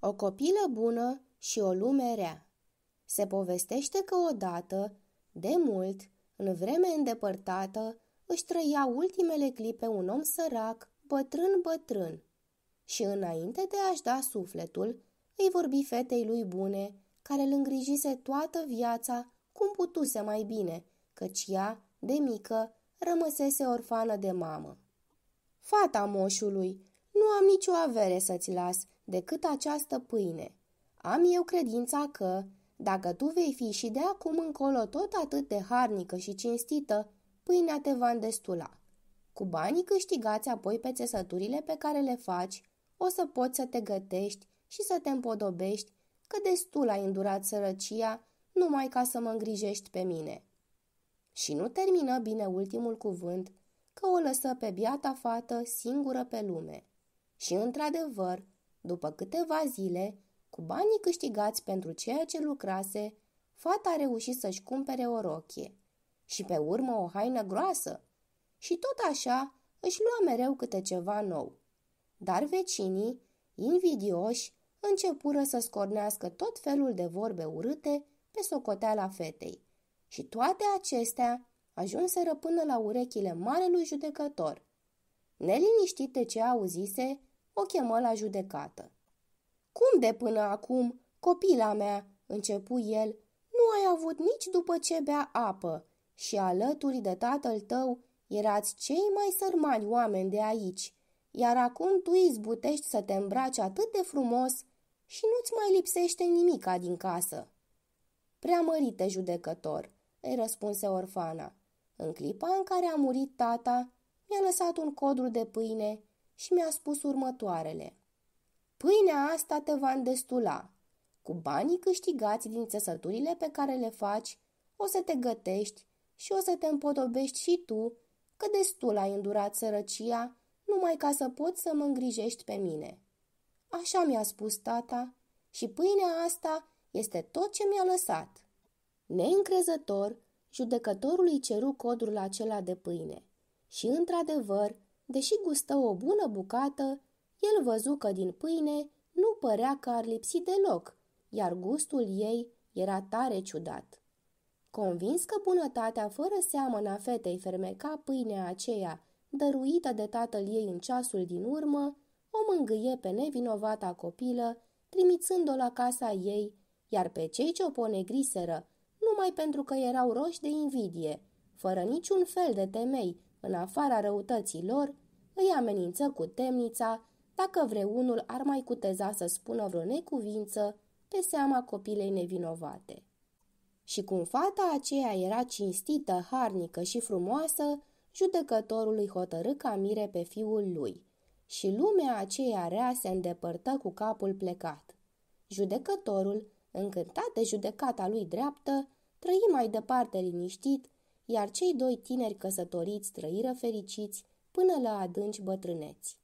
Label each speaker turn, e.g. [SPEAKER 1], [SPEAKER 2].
[SPEAKER 1] O copilă bună și o lume rea. Se povestește că odată, de mult, în vreme îndepărtată, își trăia ultimele clipe un om sărac, bătrân-bătrân. Și înainte de a-și da sufletul, îi vorbi fetei lui bune, care îl îngrijise toată viața cum putuse mai bine, căci ea, de mică, rămăsese orfană de mamă. Fata moșului, nu am nicio avere să-ți las decât această pâine. Am eu credința că, dacă tu vei fi și de acum încolo tot atât de harnică și cinstită, pâinea te va îndestula. Cu banii câștigați apoi pe țesăturile pe care le faci, o să poți să te gătești și să te împodobești, că destul ai îndurat sărăcia numai ca să mă îngrijești pe mine. Și nu termină bine ultimul cuvânt, că o lăsă pe biata fată singură pe lume. Și într-adevăr, după câteva zile, cu banii câștigați pentru ceea ce lucrase, fata a reușit să-și cumpere o rochie și pe urmă o haină groasă. Și tot așa își lua mereu câte ceva nou. Dar vecinii, invidioși, începură să scornească tot felul de vorbe urâte pe socoteala fetei. Și toate acestea ajunseră până la urechile marelui judecător. Neliniștit de ce auzise, o chemă la judecată. Cum de până acum, copila mea, începu el, nu ai avut nici după ce bea apă și alături de tatăl tău erați cei mai sărmani oameni de aici, iar acum tu izbutești să te îmbraci atât de frumos și nu-ți mai lipsește nimica din casă. Preamărite judecător, îi răspunse orfana. În clipa în care a murit tata, mi-a lăsat un codru de pâine și mi-a spus următoarele. Pâinea asta te va îndestula. Cu banii câștigați din țesăturile pe care le faci, o să te gătești și o să te împodobești și tu, că destul ai îndurat sărăcia numai ca să poți să mă îngrijești pe mine. Așa mi-a spus tata și pâinea asta este tot ce mi-a lăsat. Neîncrezător, judecătorul îi ceru codrul acela de pâine și, într-adevăr, Deși gustă o bună bucată, el văzu că din pâine nu părea că ar lipsi deloc, iar gustul ei era tare ciudat. Convins că bunătatea fără seamănă fetei fermeca pâinea aceea, dăruită de tatăl ei în ceasul din urmă, o mângâie pe nevinovata copilă, trimițând-o la casa ei, iar pe cei ce o ponegriseră, numai pentru că erau roși de invidie, fără niciun fel de temei în afara răutății lor, îi amenință cu temnița dacă vreunul ar mai cuteza să spună vreo necuvință pe seama copilei nevinovate. Și cum fata aceea era cinstită, harnică și frumoasă, judecătorul îi hotărâ ca mire pe fiul lui și lumea aceea rea se îndepărtă cu capul plecat. Judecătorul, încântat de judecata lui dreaptă, trăi mai departe liniștit iar cei doi tineri căsătoriți trăiră fericiți până la adânci bătrâneți.